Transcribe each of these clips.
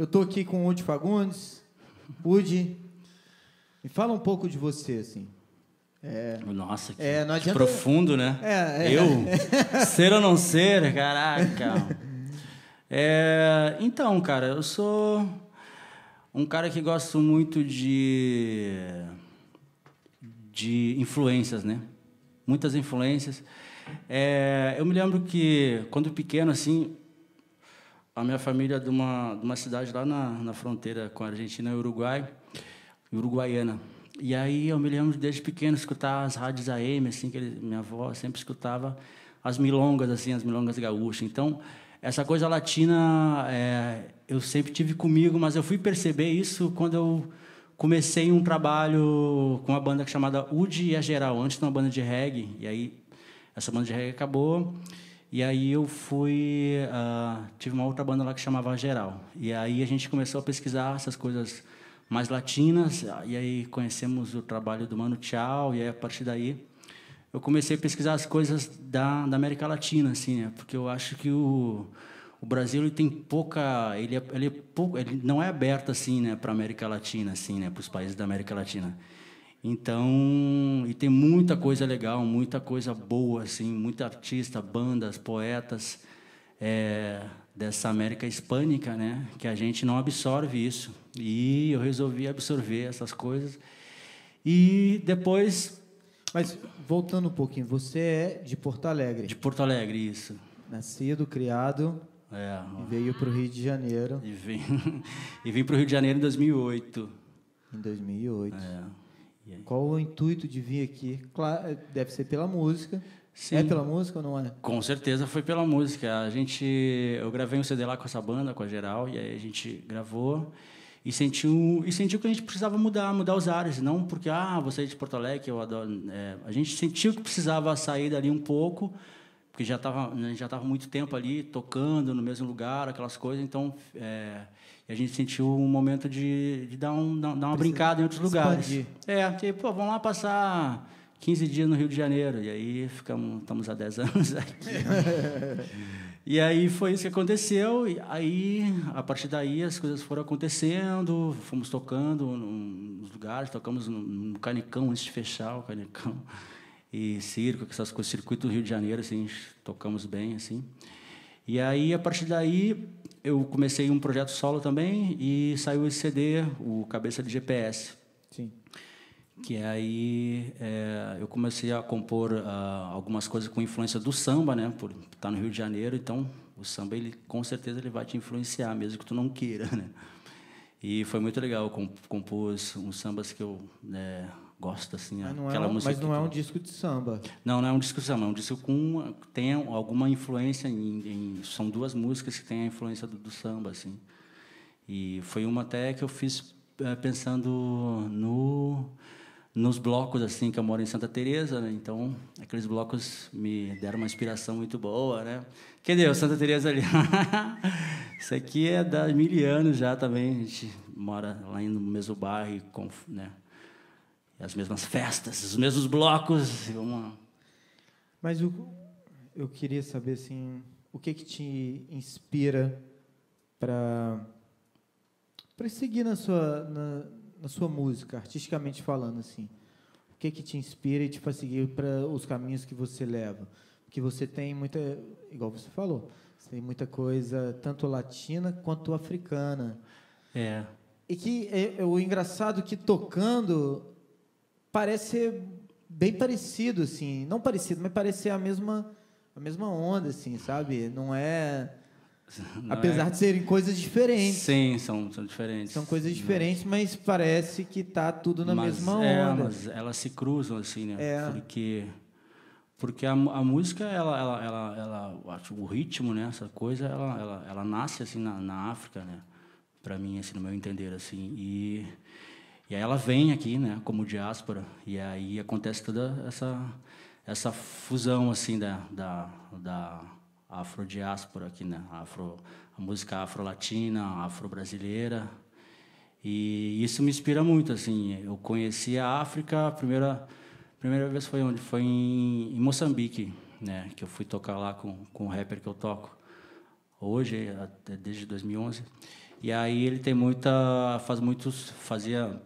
Eu estou aqui com o Udi Fagundes. Udi, me fala um pouco de você, assim. É, Nossa, que, é, adianta... que, profundo, né? É, é. eu? ser ou não ser? Caraca. É, então, cara, eu sou um cara que gosto muito de, de influências, né? Muitas influências. É, eu me lembro que, quando pequeno, assim, a minha família é de uma, de uma cidade lá na, na fronteira com a Argentina e Uruguai, uruguaiana. E aí eu me lembro desde pequeno escutar as rádios AM, assim, que ele, minha avó sempre escutava as milongas, assim, as milongas gaúchas. Então, essa coisa latina é, eu sempre tive comigo, mas eu fui perceber isso quando eu comecei um trabalho com uma banda chamada Udi e a Geral, antes de uma banda de reggae. E aí essa banda de reggae acabou e aí eu fui, uh, tive uma outra banda lá que chamava Geral. E aí a gente começou a pesquisar essas coisas mais latinas. E aí conhecemos o trabalho do Mano Tchau. E aí a partir daí eu comecei a pesquisar as coisas da, da América Latina, assim, né? Porque eu acho que o, o Brasil ele tem pouca, ele é, ele, é pouco, ele não é aberto assim, né, para América Latina, assim, né, para os países da América Latina. Então, e tem muita coisa legal, muita coisa boa, assim, muita artista, bandas, poetas é, dessa América hispânica, né? Que a gente não absorve isso. E eu resolvi absorver essas coisas. E depois. Mas voltando um pouquinho, você é de Porto Alegre? De Porto Alegre, isso. Nascido, criado. É. E veio para o Rio de Janeiro. E vim, e vim para o Rio de Janeiro em 2008. Em 2008. É. Qual o intuito de vir aqui? Claro, deve ser pela música. Sim. É pela música ou não é? Com certeza foi pela música. A gente, eu gravei um CD lá com essa banda, com a Geral, e aí a gente gravou e sentiu e sentiu que a gente precisava mudar, mudar os ares, não porque ah, você é de Porto Alegre, eu adoro. É, a gente sentiu que precisava sair dali um pouco porque já estava né, já tava muito tempo ali tocando no mesmo lugar, aquelas coisas, então é, a gente sentiu um momento de, de dar, um, dar, uma brincada em outros lugares. É, tipo, pô, vamos lá passar 15 dias no Rio de Janeiro, e aí ficamos, estamos há 10 anos aqui. e aí foi isso que aconteceu, e aí, a partir daí, as coisas foram acontecendo, fomos tocando nos lugares, tocamos no, no Canecão antes de fechar o Canecão e circo, essas coisas, circuito do Rio de Janeiro, assim, tocamos bem, assim. E aí, a partir daí, eu comecei um projeto solo também e saiu esse CD, o Cabeça de GPS. Sim. Que aí é, eu comecei a compor uh, algumas coisas com influência do samba, né? Por estar tá no Rio de Janeiro, então o samba, ele, com certeza, ele vai te influenciar, mesmo que tu não queira, né? E foi muito legal, eu compus uns sambas que eu... Né, gosto assim mas é aquela é música mas não é um disco de samba não não é um disco de samba é um disco com uma, tem alguma influência em, em, são duas músicas que têm a influência do, do, samba assim e foi uma até que eu fiz é, pensando no nos blocos assim que eu moro em Santa Teresa né? então aqueles blocos me deram uma inspiração muito boa né que deu Santa Teresa ali isso aqui é da mil anos já também a gente mora lá no mesmo bairro né é as mesmas festas, os mesmos blocos. vamos Mas o, eu queria saber assim, o que que te inspira para para seguir na sua na, na, sua música, artisticamente falando assim. O que que te inspira e te tipo, faz seguir para os caminhos que você leva? Porque você tem muita, igual você falou, você tem muita coisa tanto latina quanto africana. É. E que é, é o engraçado que tocando parece ser bem parecido, assim. Não parecido, mas parece ser a mesma, a mesma onda, assim, sabe? Não é... Não é. Apesar é... de serem coisas diferentes. Sim, são, são diferentes. São coisas diferentes, mas parece que está tudo na mas, mesma é, onda. mas elas se cruzam, assim, né? É. Porque, porque a, a música, ela, ela, ela, ela, o ritmo, né? Essa coisa, ela, ela, ela nasce, assim, na, na África, né? Para mim, assim, no meu entender, assim. E e aí ela vem aqui, né, como diáspora, e aí acontece toda essa essa fusão assim da da, da afrodiáspora aqui, né, afro a música afro-latina, afro-brasileira. E isso me inspira muito assim. Eu conheci a África, a primeira primeira vez foi onde foi em, em Moçambique, né, que eu fui tocar lá com com o rapper que eu toco hoje, até desde 2011. E aí ele tem muita faz muitos fazia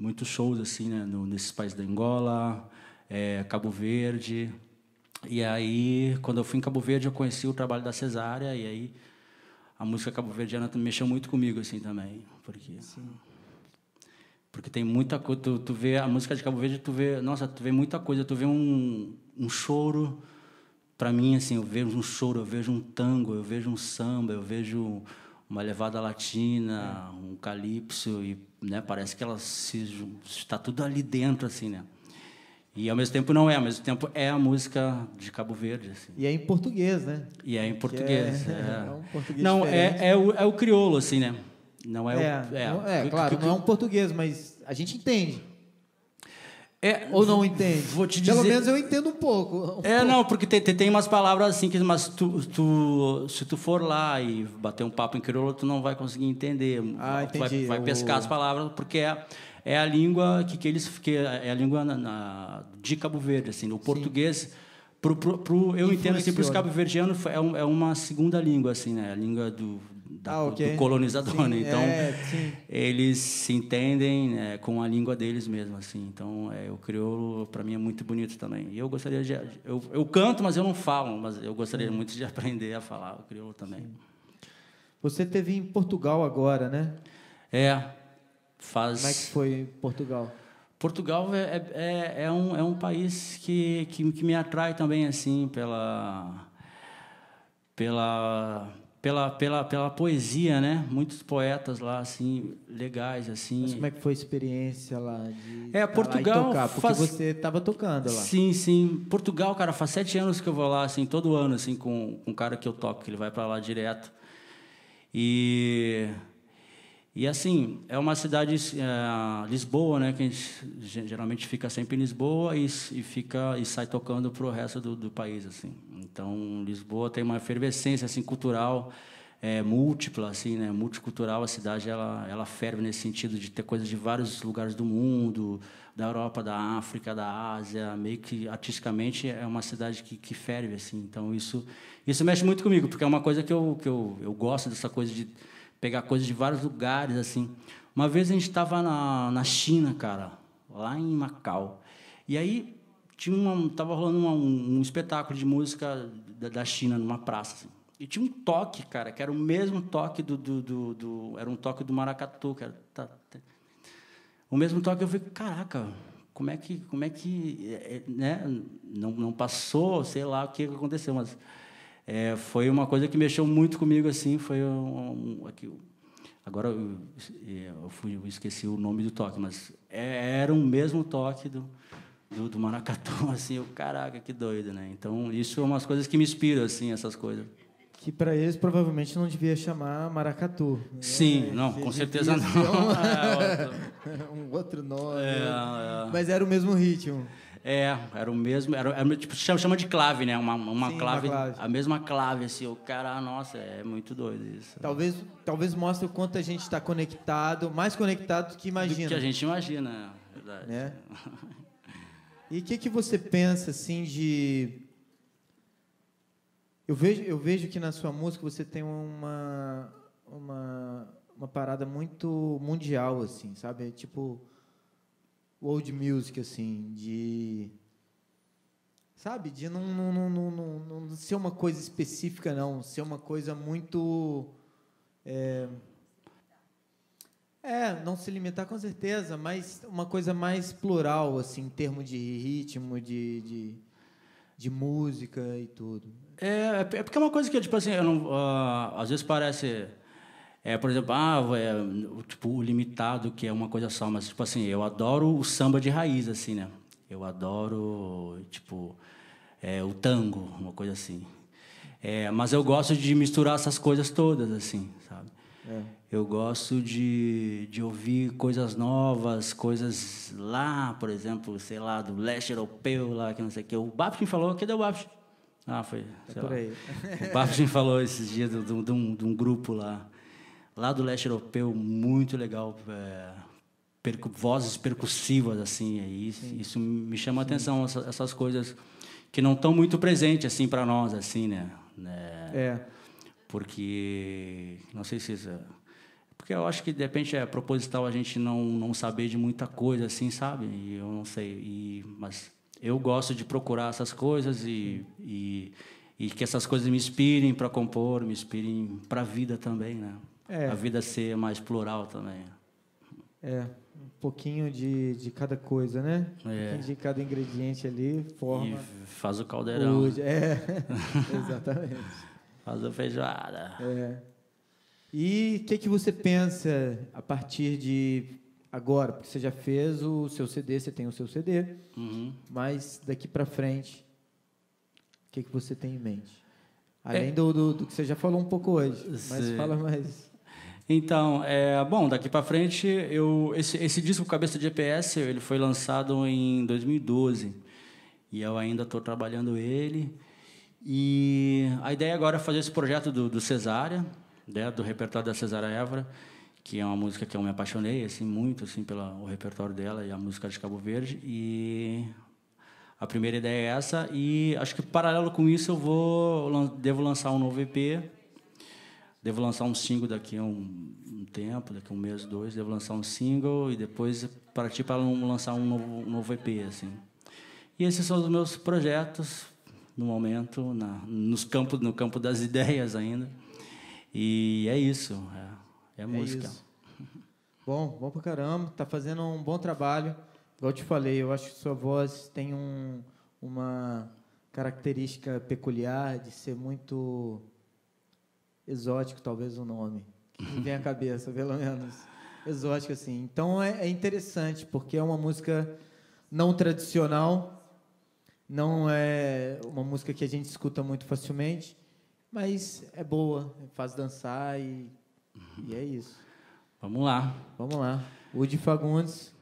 muitos shows assim, né, no, nesses países da Angola, é, Cabo Verde. E aí, quando eu fui em Cabo Verde, eu conheci o trabalho da Cesária e aí a música cabo Verdeana mexeu muito comigo assim também, porque Sim. Porque tem muita coisa, tu, tu vê a música de Cabo Verde, tu vê, nossa, tu vê muita coisa, tu vê um, um choro para mim assim, eu vejo um choro, eu vejo um tango, eu vejo um samba, eu vejo uma levada latina, é. um calypso e, né, parece que ela se está tudo ali dentro assim, né? E ao mesmo tempo não é, ao mesmo tempo é a música de Cabo Verde. Assim. E é em português, né? E é em é, português. É, é. é um português não, é, é, o, é o crioulo, assim, né? Não é, é, o, é, é claro, não é, é um português, mas a gente entende. É, ou não entende? Vou te dizer. Pelo menos eu entendo um pouco. Um é, pouco. não, porque tem, tem, umas palavras assim que, mas tu, tu, se tu for lá e bater um papo em crioulo, tu não vai conseguir entender. Ah, entendi. Vai, vai pescar as palavras, porque é, é a língua que, que eles. Que é, é a língua na, na, de Cabo Verde, assim, o português. Pro, pro, pro, eu entendo assim, para os cabo-verdianos é, um, é uma segunda língua, assim, né? A língua do da, ah, okay. do colonizador, sim, né? Então, é, eles se entendem né, com a língua deles mesmo, assim. Então, é, o crioulo, para mim, é muito bonito também. E eu gostaria de... Eu, eu canto, mas eu não falo, mas eu gostaria sim. Hum. muito de aprender a falar o crioulo também. Sim. Você teve em Portugal agora, né? É, faz... Como é que foi em Portugal? Portugal é, é, é, é um, é um país que, que, que me atrai também, assim, pela... pela pela, pela, pela poesia, né? Muitos poetas lá, assim, legais, assim. Mas como é que foi a experiência lá de é, tá Portugal tocar? Porque faz... você estava tocando lá. Sim, sim. Portugal, cara, faz sete anos que eu vou lá, assim, todo ano, assim, com, com um cara que eu toco, que ele vai para lá direto. E e assim, é uma cidade, é, Lisboa, né, que a gente geralmente fica sempre em Lisboa e, e fica e sai tocando para o resto do, do, país. assim. Então, Lisboa tem uma efervescência assim, cultural é, múltipla, assim, né, multicultural. A cidade ela, ela ferve nesse sentido de ter coisas de vários lugares do mundo, da Europa, da África, da Ásia. Meio que artisticamente é uma cidade que, que ferve. assim. Então, isso, isso mexe muito comigo, porque é uma coisa que eu, que eu, eu gosto dessa coisa de pegar coisas de vários lugares, assim. Uma vez a gente estava na, na China, cara, lá em Macau. E aí tinha uma, tava rolando uma, um, espetáculo de música da, da China numa praça. Assim. E tinha um toque, cara, que era o mesmo toque do, do, do, do era um toque do maracatu, que era, tá, tá. o mesmo toque. Eu falei, caraca, como é que, como é que, é, é, né? Não, não passou, sei lá o que aconteceu, mas é, foi uma coisa que mexeu muito comigo assim foi um, um aqui, agora eu, é, eu, fui, eu, esqueci o nome do toque mas é, era o mesmo toque do, do, do assim o caraca que doido né então isso é umas coisas que me inspiram assim essas coisas que para eles provavelmente não devia chamar maracatu né? sim é, não com certeza não um, é, um outro nome é, né? mas era o mesmo ritmo é, era o mesmo, era, era tipo, chama, de clave, né? Uma, uma, Sim, clave, uma clave, a mesma clave, assim, o cara, nossa, é muito doido isso. Talvez, talvez mostre o quanto a gente está conectado, mais conectado do que imagina. Do que a gente imagina, é verdade. Né? e o que, que você pensa, assim, de... Eu vejo, eu vejo que na sua música você tem uma, uma, uma parada muito mundial, assim, sabe? É tipo world music, assim, de. Sabe? De não, não, não, não, não ser uma coisa específica, não. Ser uma coisa muito. É, é, não se limitar com certeza, mas uma coisa mais plural, assim, em termos de ritmo, de, de, de música e tudo. É, é, é porque é uma coisa que, tipo assim, eu não, uh, às vezes parece é, por exemplo, ah, é, tipo, o limitado, que é uma coisa só, mas, tipo assim, eu adoro o samba de raiz, assim, né? Eu adoro, tipo, é, o tango, uma coisa assim. É, mas eu gosto de misturar essas coisas todas, assim, sabe? É. Eu gosto de, de ouvir coisas novas, coisas lá, por exemplo, sei lá, do leste europeu, lá, que não sei o quê. O Babson falou, cadê o Babson? Ah, foi, é sei é por lá. aí. O Babson falou esses dias de um grupo lá lá do leste europeu, muito legal. É, percu vozes percussivas, assim. É isso, isso me chama a atenção, essas coisas que não estão muito presentes, assim, para nós, assim, né? né? É. Porque, não sei se... Isso, é, porque eu acho que, de repente, é proposital a gente não, não saber de muita coisa, assim, sabe? E eu não sei. E, mas eu gosto de procurar essas coisas e, e, e que essas coisas me inspirem para compor, me inspirem para a vida também, né? é. a vida ser mais plural também. É, um pouquinho de, de cada coisa, né? É. Um de cada ingrediente ali forma. E faz o caldeirão. Hoje. É, exatamente. faz a feijoada. É. E o que, que você pensa a partir de agora? Porque você já fez o seu CD, você tem o seu CD, uhum. mas daqui para frente, o que, que você tem em mente? É. Além é. do, do, do, que você já falou um pouco hoje, mas Sim. fala mais. Então, é, bom, daqui para frente, eu, esse, esse disco Cabeça de GPS, ele foi lançado em 2012 e eu ainda estou trabalhando ele. E a ideia agora é fazer esse projeto do, do Cesária, né, do repertório da Cesária Évora, que é uma música que eu me apaixonei assim muito assim pelo repertório dela e a música de Cabo Verde e a primeira ideia é essa e acho que paralelo com isso eu vou devo lançar um novo EP Devo lançar um single daqui a um, um tempo, daqui a um mês, dois. Devo lançar um single e depois partir para lançar um novo, um novo EP, assim. E esses são os meus projetos no momento, na, nos campos, no campo das ideias ainda. E é isso, é, é, é música. Isso. Bom, bom pra caramba, tá fazendo um bom trabalho. Igual eu te falei, eu acho que sua voz tem um, uma característica peculiar de ser muito exótico, talvez o nome, que vem à cabeça, pelo menos. Exótico, assim. Então é, é interessante, porque é uma música não tradicional, não é uma música que a gente escuta muito facilmente, mas é boa, faz dançar e, e é isso. Vamos lá. Vamos lá. Woody Fagundes,